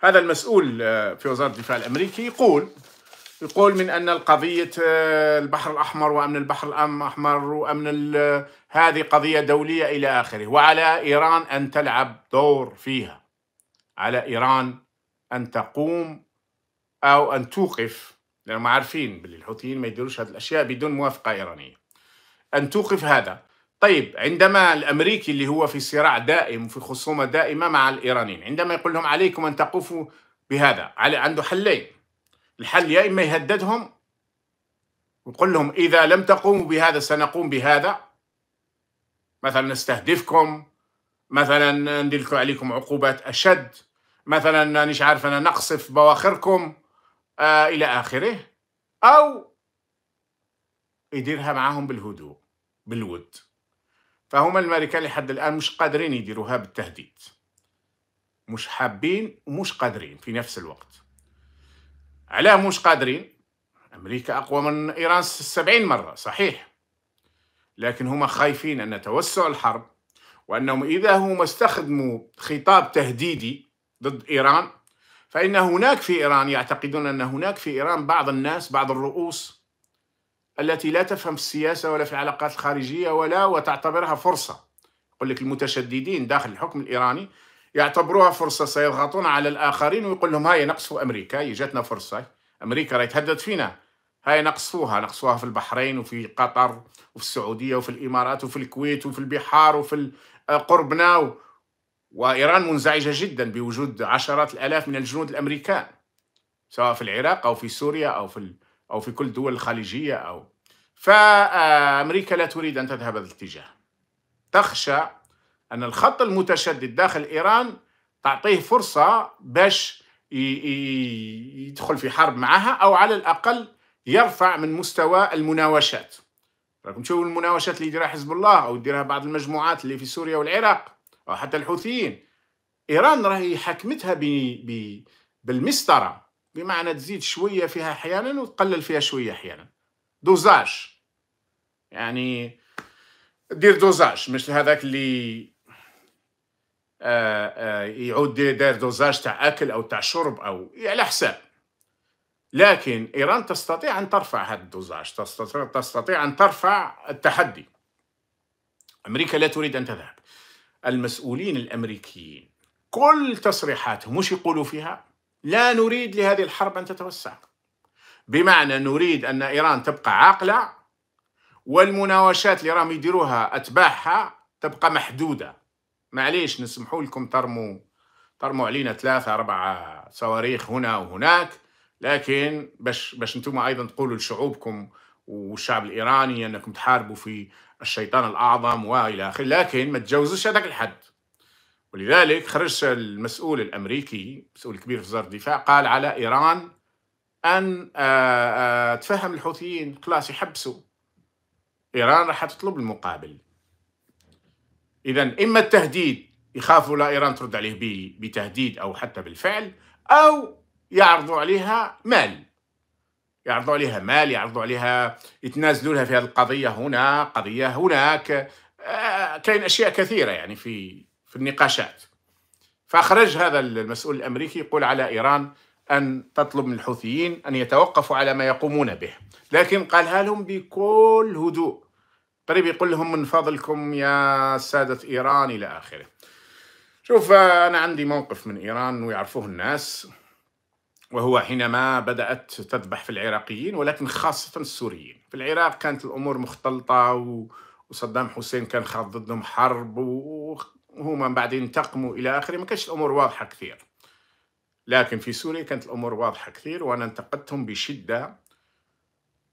هذا المسؤول آه، في وزارة الدفاع الأمريكي يقول يقول من أن القضية آه، البحر الأحمر وأمن البحر الأحمر وأمن آه، هذه قضية دولية إلى آخره وعلى إيران أن تلعب دور فيها على إيران أن تقوم أو أن توقف لأنهم عارفين باللي الحوثيين ما يديروش هذه الأشياء بدون موافقة إيرانية أن توقف هذا طيب عندما الامريكي اللي هو في صراع دائم وفي خصومه دائمه مع الايرانيين عندما يقول لهم عليكم ان تقفوا بهذا على عنده حلين الحل يا اما يهددهم ويقول لهم اذا لم تقوموا بهذا سنقوم بهذا مثلا نستهدفكم مثلا ندلك عليكم عقوبات اشد مثلا مانيش عارف انا نقصف بواخركم آه الى اخره او يديرها معاهم بالهدوء بالود فهما الامريكان لحد الان مش قادرين يديروها بالتهديد مش حابين ومش قادرين في نفس الوقت علاه مش قادرين امريكا اقوى من ايران سبعين مره صحيح لكن هما خايفين ان توسع الحرب وانهم اذا هم استخدموا خطاب تهديدي ضد ايران فان هناك في ايران يعتقدون ان هناك في ايران بعض الناس بعض الرؤوس التي لا تفهم في السياسة ولا في العلاقات الخارجية ولا وتعتبرها فرصة يقول لك المتشددين داخل الحكم الإيراني يعتبروها فرصة سيضغطون على الآخرين ويقول لهم هاي نقصوا أمريكا هي جاتنا فرصة أمريكا راهي تهدد فينا هاي نقصوها نقصوها في البحرين وفي قطر وفي السعودية وفي الإمارات وفي الكويت وفي البحار وفي آه، قربنا و... وإيران منزعجة جدا بوجود عشرات الآلاف من الجنود الأمريكان سواء في العراق أو في سوريا أو في أو في كل الدول الخليجية أو فأمريكا لا تريد أن تذهب هذا الاتجاه تخشى أن الخط المتشدد داخل إيران تعطيه فرصة باش يدخل في حرب معها أو على الأقل يرفع من مستوى المناوشات راكم تشوفوا المناوشات اللي يديرها حزب الله أو يديرها بعض المجموعات اللي في سوريا والعراق أو حتى الحوثيين إيران راهي حاكمتها بـ بـ بالمسطرة بمعنى تزيد شوية فيها أحيانا وتقلل فيها شوية أحيانا دوزاج يعني دير دوزاج مش هذاك اللي آآ آه، آه، يعود داير دوزاج تاع أكل أو تاع شرب أو على حساب لكن إيران تستطيع أن ترفع هذا الدوزاج تستطيع, تستطيع أن ترفع التحدي أمريكا لا تريد أن تذهب المسؤولين الأمريكيين كل تصريحاتهم مش يقولوا فيها لا نريد لهذه الحرب أن تتوسع بمعنى نريد أن إيران تبقى عاقلة والمناوشات اللي راهم يديروها أتباعها تبقى محدودة معليش نسمحوا لكم ترموا ترموا علينا ثلاثة أربعة صواريخ هنا وهناك لكن باش باش انتم ايضا تقولوا لشعوبكم والشعب الايراني انكم تحاربوا في الشيطان الاعظم والى اخره لكن ما تجاوزوش هذاك الحد ولذلك خرج المسؤول الامريكي مسؤول كبير في وزاره الدفاع قال على ايران ان آه، آه، تفهم الحوثيين خلاص يحبسوا ايران راح تطلب المقابل اذا اما التهديد يخافوا لا ايران ترد عليه بتهديد او حتى بالفعل او يعرضوا عليها مال يعرضوا عليها مال يعرضوا عليها يتنازلوا لها في هذه القضيه هنا قضيه هناك آه، كاين اشياء كثيره يعني في في النقاشات فأخرج هذا المسؤول الأمريكي يقول على إيران أن تطلب من الحوثيين أن يتوقفوا على ما يقومون به لكن قالها لهم بكل هدوء قريب يقول لهم من فضلكم يا سادة إيران إلى آخره شوف أنا عندي موقف من إيران ويعرفوه الناس وهو حينما بدأت تذبح في العراقيين ولكن خاصة السوريين في العراق كانت الأمور مختلطة وصدام حسين كان خاض ضدهم حرب هما بعدين انتقموا إلى آخره ما كانتش الأمور واضحة كثير لكن في سوريا كانت الأمور واضحة كثير وأنا انتقدتهم بشدة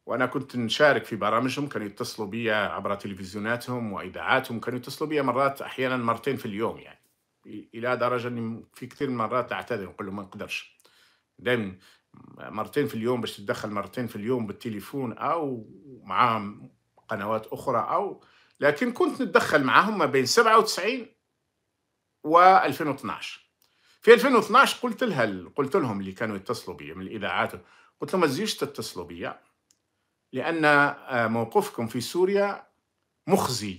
وأنا كنت نشارك في برامجهم كانوا يتصلوا بي عبر تلفزيوناتهم وإذاعاتهم كانوا يتصلوا بي مرات أحيانا مرتين في اليوم يعني إلى درجة أني في كثير من المرات أعتذر نقول لهم ما نقدرش دائما مرتين في اليوم باش تتدخل مرتين في اليوم بالتليفون أو معاهم قنوات أخرى أو لكن كنت نتدخل معاهم ما بين 97 و2012 في 2012 قلت لها قلت لهم اللي كانوا يتصلوا بي من الاذاعات قلت لهم ما تزيدش تتصلوا بي لان آه، موقفكم في سوريا مخزي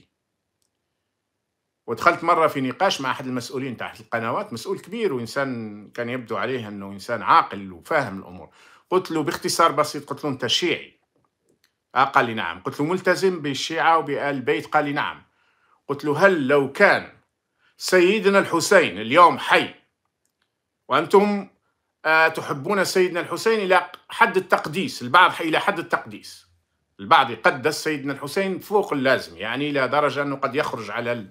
ودخلت مره في نقاش مع احد المسؤولين تحت القنوات مسؤول كبير وانسان كان يبدو عليه انه انسان عاقل وفاهم الامور قلت له باختصار بسيط قلت له انت شيعي آه قال لي نعم قلت له ملتزم بالشيعه وبال بيت قال لي نعم قلت له هل لو كان سيدنا الحسين اليوم حي وأنتم آه، تحبون سيدنا الحسين إلى حد التقديس البعض إلى حد التقديس البعض يقدس سيدنا الحسين فوق اللازم يعني إلى درجة أنه قد يخرج على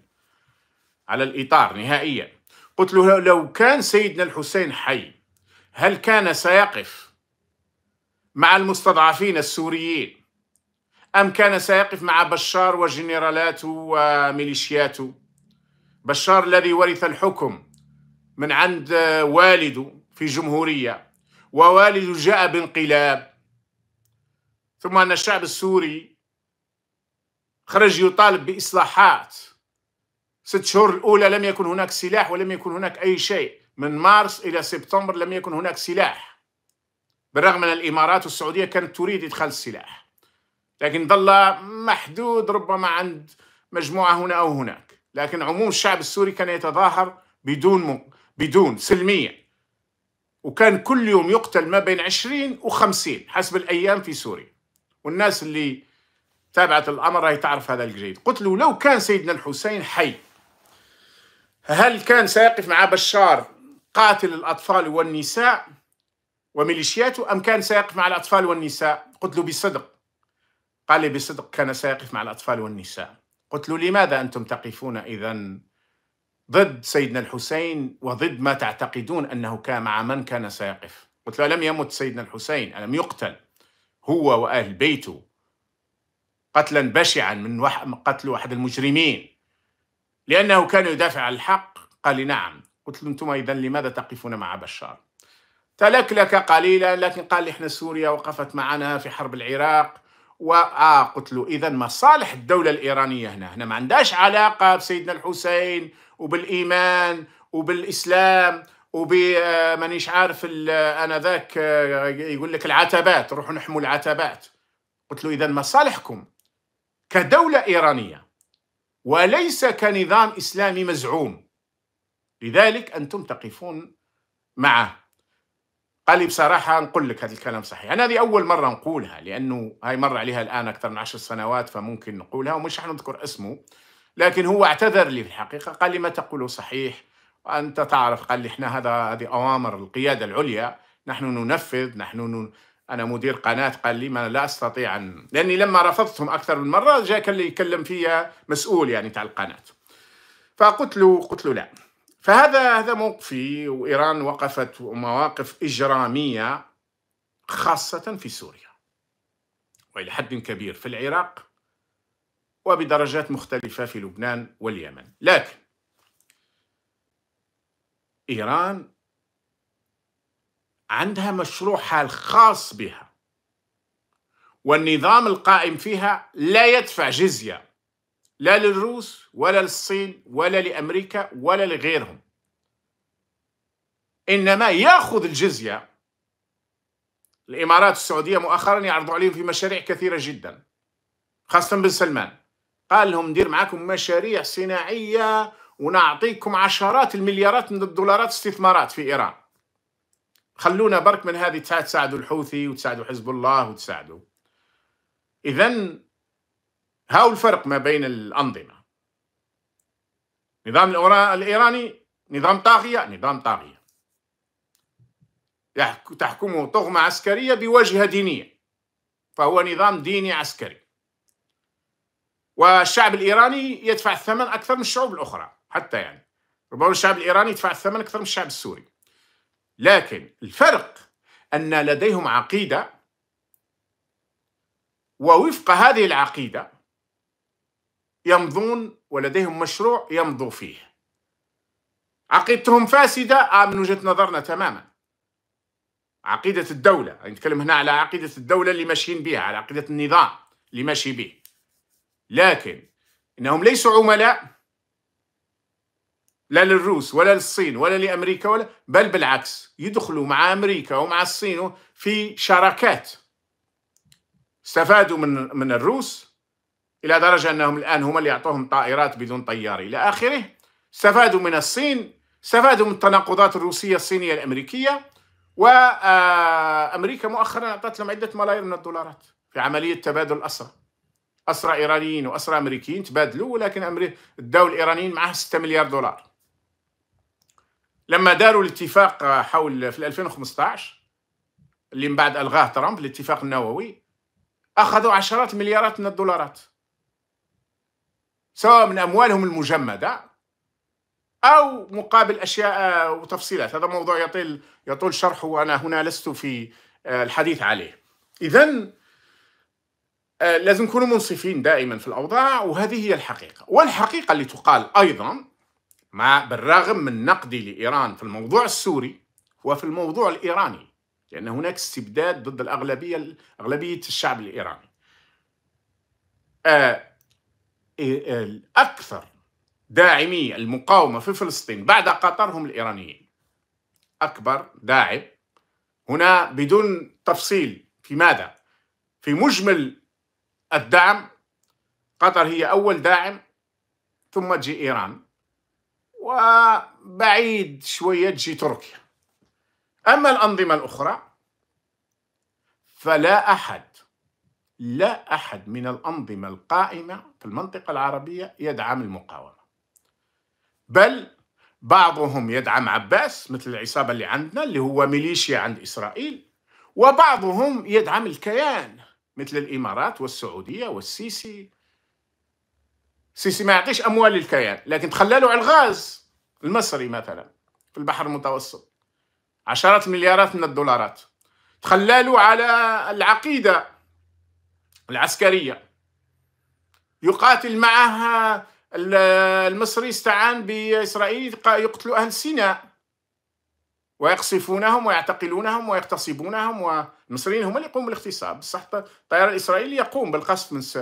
على الإطار نهائيا قلت له لو كان سيدنا الحسين حي هل كان سيقف مع المستضعفين السوريين أم كان سيقف مع بشار وجنرالاته وميليشياته بشار الذي ورث الحكم من عند والده في جمهورية ووالده جاء بانقلاب ثم أن الشعب السوري خرج يطالب بإصلاحات ست شهور الأولى لم يكن هناك سلاح ولم يكن هناك أي شيء من مارس إلى سبتمبر لم يكن هناك سلاح بالرغم أن الإمارات والسعودية كانت تريد إدخال السلاح لكن ظل محدود ربما عند مجموعة هنا أو هناك لكن عموم الشعب السوري كان يتظاهر بدون مو... بدون سلمية وكان كل يوم يقتل ما بين 20 و50 حسب الأيام في سوريا والناس اللي تابعت الأمر هي تعرف هذا الجيد قتلوا لو كان سيدنا الحسين حي هل كان سيقف مع بشار قاتل الأطفال والنساء وميليشياته أم كان سيقف مع الأطفال والنساء قتلوا بصدق قال لي بصدق كان سيقف مع الأطفال والنساء قلت له لماذا أنتم تقفون إذا ضد سيدنا الحسين وضد ما تعتقدون أنه كان مع من كان سيقف قلت له لم يمت سيدنا الحسين ألم يقتل هو وأهل بيته قتلا بشعا من قتل أحد المجرمين لأنه كان يدافع عن الحق قال نعم قلت له أنتم إذا لماذا تقفون مع بشار تلك لك قليلا لكن قال لي احنا سوريا وقفت معنا في حرب العراق وآه قلت له إذا مصالح الدولة الإيرانية هنا هنا ما عندهاش علاقة بسيدنا الحسين وبالإيمان وبالإسلام وب آه، مانيش عارف آه، انا ذاك آه، يقول لك العتبات روحوا نحموا العتبات قلت له اذا مصالحكم كدوله ايرانيه وليس كنظام اسلامي مزعوم لذلك انتم تقفون معه قال لي بصراحة نقول لك هذا الكلام صحيح أنا يعني هذه أول مرة نقولها لأنه هاي مر عليها الآن أكثر من عشر سنوات فممكن نقولها ومش راح نذكر اسمه لكن هو اعتذر لي في الحقيقة قال لي ما تقوله صحيح وأنت تعرف قال لي إحنا هذا هذه أوامر القيادة العليا نحن ننفذ نحن نن... أنا مدير قناة قال لي ما أنا لا أستطيع أن لأني لما رفضتهم أكثر من مرة جاء كان اللي يكلم فيا مسؤول يعني تاع القناة فقلت له قلت له لا فهذا هذا موقفي وإيران وقفت مواقف إجرامية خاصة في سوريا وإلى حد كبير في العراق وبدرجات مختلفة في لبنان واليمن لكن إيران عندها مشروعها الخاص بها والنظام القائم فيها لا يدفع جزية لا للروس ولا للصين ولا لأمريكا ولا لغيرهم إنما يأخذ الجزية الإمارات السعودية مؤخرا يعرضوا عليهم في مشاريع كثيرة جدا خاصة بن سلمان قال لهم ندير معكم مشاريع صناعية ونعطيكم عشرات المليارات من الدولارات استثمارات في إيران خلونا برك من هذه تساعدوا الحوثي وتساعدوا حزب الله وتساعدوا إذا هاو الفرق ما بين الأنظمة النظام الإيراني نظام طاغية نظام طاغية تحكمه طغمة عسكرية بواجهة دينية فهو نظام ديني عسكري والشعب الإيراني يدفع الثمن أكثر من الشعوب الأخرى حتى يعني ربما الشعب الإيراني يدفع الثمن أكثر من الشعب السوري لكن الفرق أن لديهم عقيدة ووفق هذه العقيدة يمضون ولديهم مشروع يمضوا فيه عقيدتهم فاسدة آه من وجهة نظرنا تماما عقيدة الدولة يعني نتكلم هنا على عقيدة الدولة اللي ماشيين بها على عقيدة النظام اللي ماشي به لكن إنهم ليسوا عملاء لا للروس ولا للصين ولا لأمريكا ولا بل بالعكس يدخلوا مع أمريكا ومع الصين في شراكات استفادوا من من الروس إلى درجة أنهم الآن هم اللي يعطوهم طائرات بدون طيار إلى آخره استفادوا من الصين استفادوا من التناقضات الروسية الصينية الأمريكية وأمريكا مؤخرا أعطت لهم عدة ملايير من الدولارات في عملية تبادل الأسرى أسرى إيرانيين وأسرى أمريكيين تبادلوا ولكن الدول الإيرانيين معها 6 مليار دولار لما داروا الاتفاق حول في 2015 اللي من بعد الغاه ترامب الاتفاق النووي اخذوا عشرات مليارات من الدولارات سواء من أموالهم المجمدة أو مقابل أشياء وتفصيلات هذا موضوع يطيل يطول شرحه وأنا هنا لست في آه، الحديث عليه إذا آه، لازم نكونوا منصفين دائما في الأوضاع وهذه هي الحقيقة والحقيقة اللي تقال أيضا مع بالرغم من نقدي لإيران في الموضوع السوري وفي الموضوع الإيراني لأن هناك استبداد ضد الأغلبية أغلبية الشعب الإيراني آه، الأكثر داعمي المقاومة في فلسطين بعد قطر هم الإيرانيين أكبر داعم هنا بدون تفصيل في ماذا في مجمل الدعم قطر هي أول داعم ثم تجي إيران وبعيد شوية تجي تركيا أما الأنظمة الأخرى فلا أحد لا أحد من الأنظمة القائمة في المنطقة العربية يدعم المقاومة بل بعضهم يدعم عباس مثل العصابة اللي عندنا اللي هو ميليشيا عند إسرائيل وبعضهم يدعم الكيان مثل الإمارات والسعودية والسيسي السيسي ما يعطيش أموال للكيان لكن تخلاله على الغاز المصري مثلا في البحر المتوسط عشرات المليارات من الدولارات تخلاله على العقيدة العسكرية يقاتل معها المصري استعان بإسرائيل يقتل أهل سيناء ويقصفونهم ويعتقلونهم ويغتصبونهم والمصريين هم اللي يقوموا بالاغتصاب بصح الطيران الإسرائيلي يقوم بالقصف من س...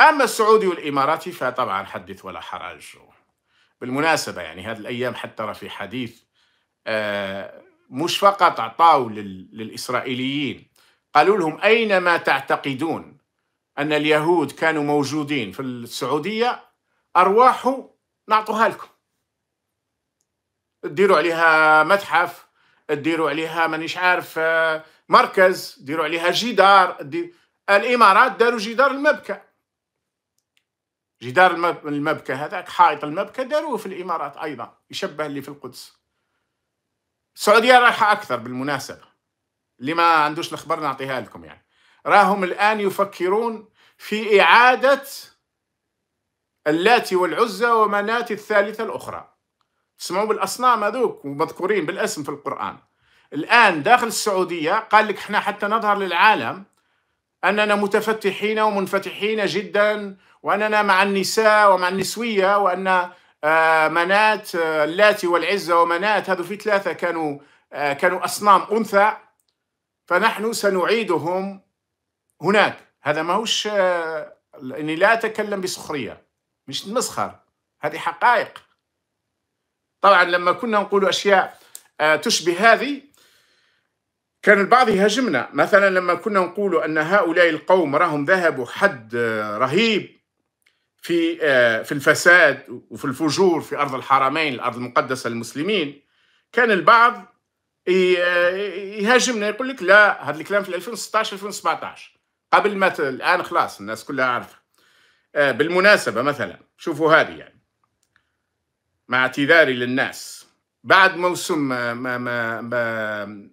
أما السعودي والإماراتي فطبعا حدث ولا حرج بالمناسبة يعني هذه الأيام حتى راه في حديث آه، مش فقط أعطاوا لل... للإسرائيليين قالوا لهم أينما تعتقدون أن اليهود كانوا موجودين في السعودية أرواحه نعطوها لكم ديروا عليها متحف ديروا عليها مانيش عارف آه، مركز ديروا عليها جدار دي... الإمارات داروا جدار المبكى جدار المبكى هذاك حائط المبكى داروه في الإمارات أيضا يشبه اللي في القدس السعودية رايحة أكثر بالمناسبة اللي ما عندوش الاخبار نعطيها لكم يعني راهم الان يفكرون في اعاده اللات والعزى ومناة الثالثه الاخرى تسمعوا بالاصنام هذوك ومذكورين بالاسم في القران الان داخل السعوديه قال لك احنا حتى نظهر للعالم اننا متفتحين ومنفتحين جدا واننا مع النساء ومع النسويه وان آه، مناة اللات والعزى ومناة هذو في ثلاثة كانوا آه، كانوا أصنام أنثى فنحن سنعيدهم هناك هذا ما هوش آه، اني لا اتكلم بسخريه مش نسخر هذه حقائق طبعا لما كنا نقول اشياء آه، تشبه هذه كان البعض يهاجمنا مثلا لما كنا نقول ان هؤلاء القوم راهم ذهبوا حد آه، رهيب في في الفساد وفي الفجور في ارض الحرمين الارض المقدسه للمسلمين كان البعض يهاجمنا يقول لك لا هذا الكلام في 2016 2017 قبل ما الان خلاص الناس كلها عارفه آه، بالمناسبه مثلا شوفوا هذه يعني مع اعتذاري للناس بعد موسم آه، ما ما ما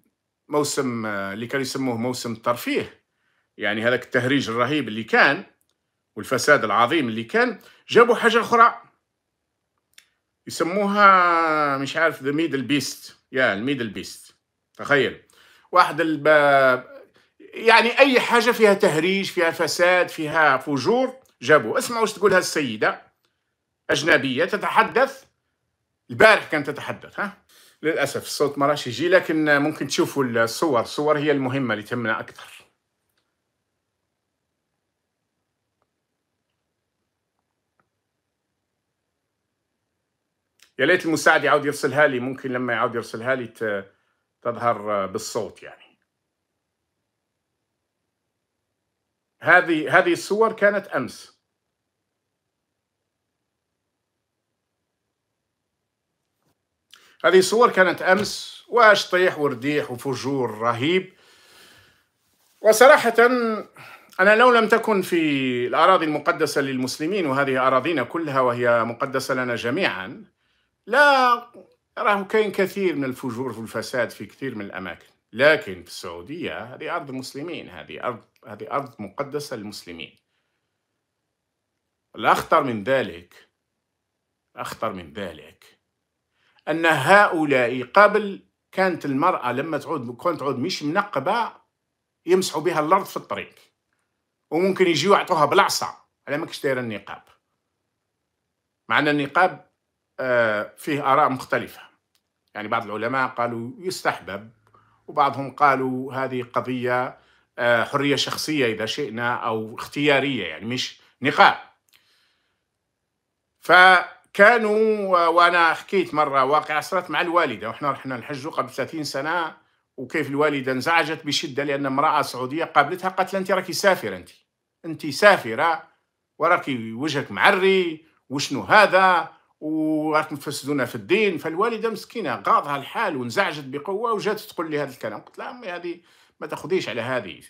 موسم آه، اللي كانوا يسموه موسم الترفيه يعني هذاك التهريج الرهيب اللي كان والفساد العظيم اللي كان جابوا حاجه اخرى يسموها مش عارف ذا ميدل بيست يا الميدل بيست تخيل واحد الباب يعني اي حاجه فيها تهريج فيها فساد فيها فجور جابوا اسمعوا واش تقول السيده اجنبيه تتحدث البارح كانت تتحدث ها للاسف الصوت ما راش يجي لكن ممكن تشوفوا الصور الصور هي المهمه اللي تهمنا اكثر يا ليت المساعد يعاود يرسلها لي ممكن لما يعاود يرسلها لي تظهر بالصوت يعني هذه هذه الصور كانت امس هذه الصور كانت امس واشطيح ورديح وفجور رهيب وصراحه أنا لو لم تكن في الأراضي المقدسة للمسلمين وهذه أراضينا كلها وهي مقدسة لنا جميعا لا راه كاين كثير من الفجور والفساد في كثير من الاماكن لكن في السعوديه هذه ارض المسلمين هذه ارض هذه ارض مقدسه للمسلمين الاخطر من ذلك الاخطر من ذلك ان هؤلاء قبل كانت المراه لما تعود كون تعود مش منقبه يمسحوا بها الارض في الطريق وممكن يجيو يعطوها بالعصا على ماكش دايره النقاب مع ان النقاب آه، فيه آراء مختلفة يعني بعض العلماء قالوا يستحبب وبعضهم قالوا هذه قضية آه، حرية شخصية إذا شئنا أو اختيارية يعني مش نقاء فكانوا وأنا حكيت مرة واقعة صارت مع الوالدة وإحنا رحنا الحج قبل 30 سنة وكيف الوالدة انزعجت بشدة لأن امرأة سعودية قابلتها قالت لها أنت راكي سافرة أنت أنت سافرة وراكي وجهك معري وشنو هذا وراكم تفسدونا في الدين فالوالده مسكينه غاضها الحال وانزعجت بقوه وجات تقول لي هذا الكلام قلت لها امي هذه ما تاخذيش على هذه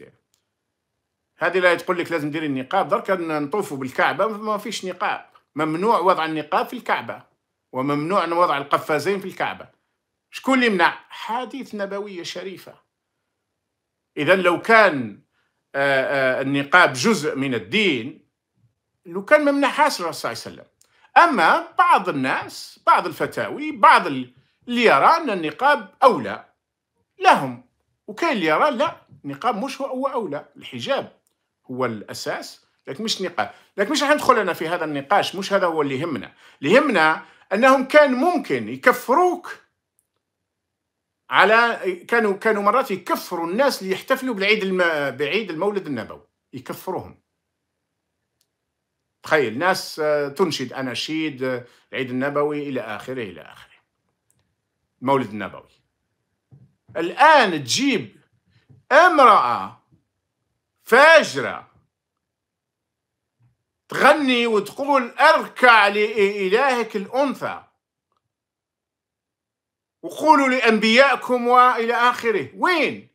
هذه لا تقول لك لازم ديري النقاب درك نطوفوا بالكعبه ما فيش نقاب ممنوع وضع النقاب في الكعبه وممنوع وضع القفازين في الكعبه شكون اللي يمنع حديث نبويه شريفه اذا لو كان آه، آه، النقاب جزء من الدين لو كان حاصل الرسول صلى الله عليه وسلم أما بعض الناس بعض الفتاوي بعض اللي يرى أن النقاب أولى لهم وكاين اللي يرى لا النقاب مش هو أولى الحجاب هو الأساس لكن مش نقاب لكن مش راح ندخل أنا في هذا النقاش مش هذا هو اللي يهمنا اللي يهمنا أنهم كان ممكن يكفروك على كانوا كانوا مرات يكفروا الناس اللي يحتفلوا بالعيد الم... بعيد المولد النبوي يكفروهم تخيل ناس آه، تنشد أناشيد آه، العيد النبوي إلى آخره إلى آخره المولد النبوي الآن تجيب امرأة فاجرة تغني وتقول اركع لإلهك الأنثى وقولوا لأنبيائكم وإلى آخره وين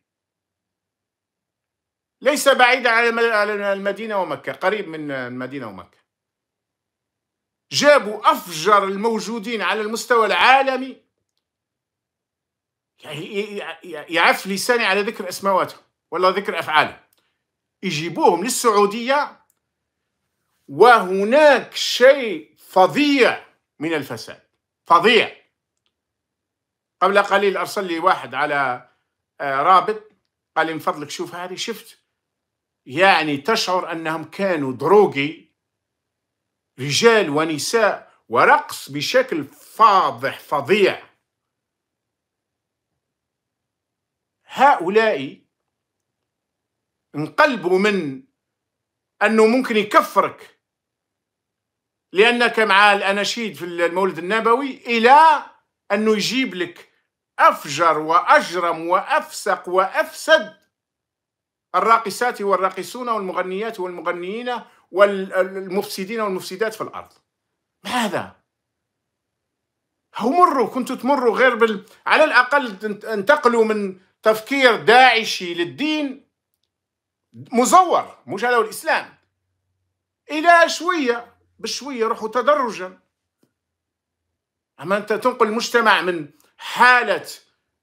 ليس بعيدا على المدينة ومكة قريب من المدينة ومكة جابوا أفجر الموجودين على المستوى العالمي يعني يعف لساني على ذكر أسماواتهم ولا ذكر أفعالهم يجيبوهم للسعودية وهناك شيء فظيع من الفساد فظيع قبل قليل أرسل لي واحد على آه، رابط قال لي من فضلك شوف هذه شفت يعني تشعر أنهم كانوا دروغي رجال ونساء ورقص بشكل فاضح فظيع هؤلاء انقلبوا من أنه ممكن يكفرك لأنك مع الأناشيد في المولد النبوي إلى أنه يجيب لك أفجر وأجرم وأفسق وأفسد الراقصات والراقصون والمغنيات والمغنيين والمفسدين والمفسدات في الأرض ماذا؟ هو مروا كنتوا تمروا غير بال... على الأقل انتقلوا من تفكير داعشي للدين مزور مش هذا الإسلام إلى شوية بشوية روحوا تدرجا أما أنت تنقل المجتمع من حالة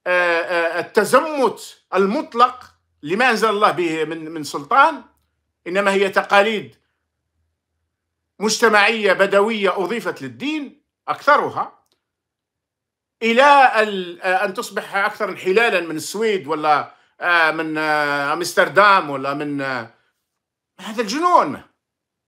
آه، آه، التزمت المطلق لما أنزل الله به من من سلطان إنما هي تقاليد مجتمعية بدوية أضيفت للدين أكثرها إلى أن تصبح أكثر انحلالا من السويد ولا آه، من آه، أمستردام ولا من آه، هذا الجنون